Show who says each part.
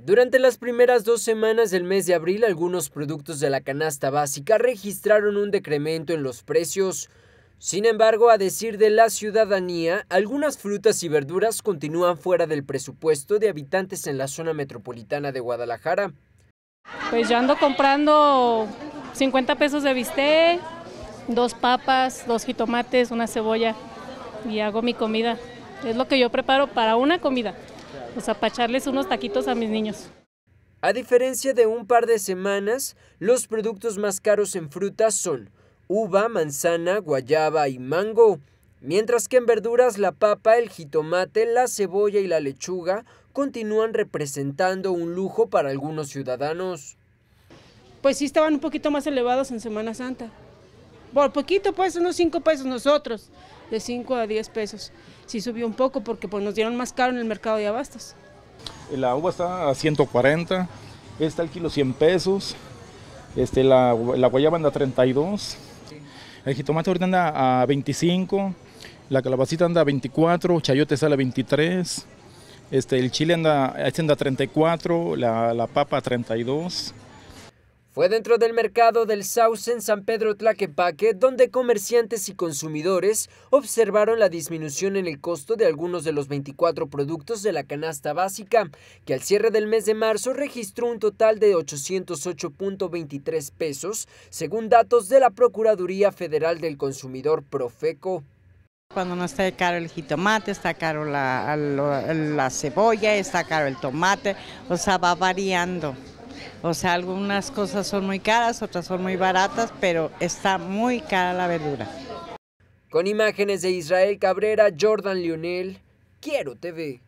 Speaker 1: Durante las primeras dos semanas del mes de abril, algunos productos de la canasta básica registraron un decremento en los precios. Sin embargo, a decir de la ciudadanía, algunas frutas y verduras continúan fuera del presupuesto de habitantes en la zona metropolitana de Guadalajara.
Speaker 2: Pues yo ando comprando 50 pesos de bistec, dos papas, dos jitomates, una cebolla y hago mi comida. Es lo que yo preparo para una comida apacharles unos
Speaker 1: taquitos a mis niños. A diferencia de un par de semanas, los productos más caros en frutas son uva, manzana, guayaba y mango, mientras que en verduras la papa, el jitomate, la cebolla y la lechuga continúan representando un lujo para algunos ciudadanos. Pues sí estaban un poquito más
Speaker 3: elevados en Semana Santa, por poquito pues, unos 5 pesos nosotros, de 5 a 10 pesos. Sí subió un poco porque pues, nos dieron más caro en el mercado de abastos.
Speaker 4: La uva está a 140, está el kilo 100 pesos, este, la, guayaba anda a 32, el jitomate ahorita anda a 25, la calabacita anda a 24, chayote sale a 23, este, el chile anda, este a 34, la, la papa a 32.
Speaker 1: Fue dentro del mercado del Sauce en San Pedro Tlaquepaque donde comerciantes y consumidores observaron la disminución en el costo de algunos de los 24 productos de la canasta básica, que al cierre del mes de marzo registró un total de 808.23 pesos, según datos de la Procuraduría Federal del Consumidor Profeco. Cuando
Speaker 5: no está caro el jitomate, está caro la, la cebolla, está caro el tomate, o sea, va variando. O sea, algunas cosas son muy caras, otras son muy
Speaker 1: baratas, pero está muy cara la verdura. Con imágenes de Israel Cabrera, Jordan Lionel, Quiero TV.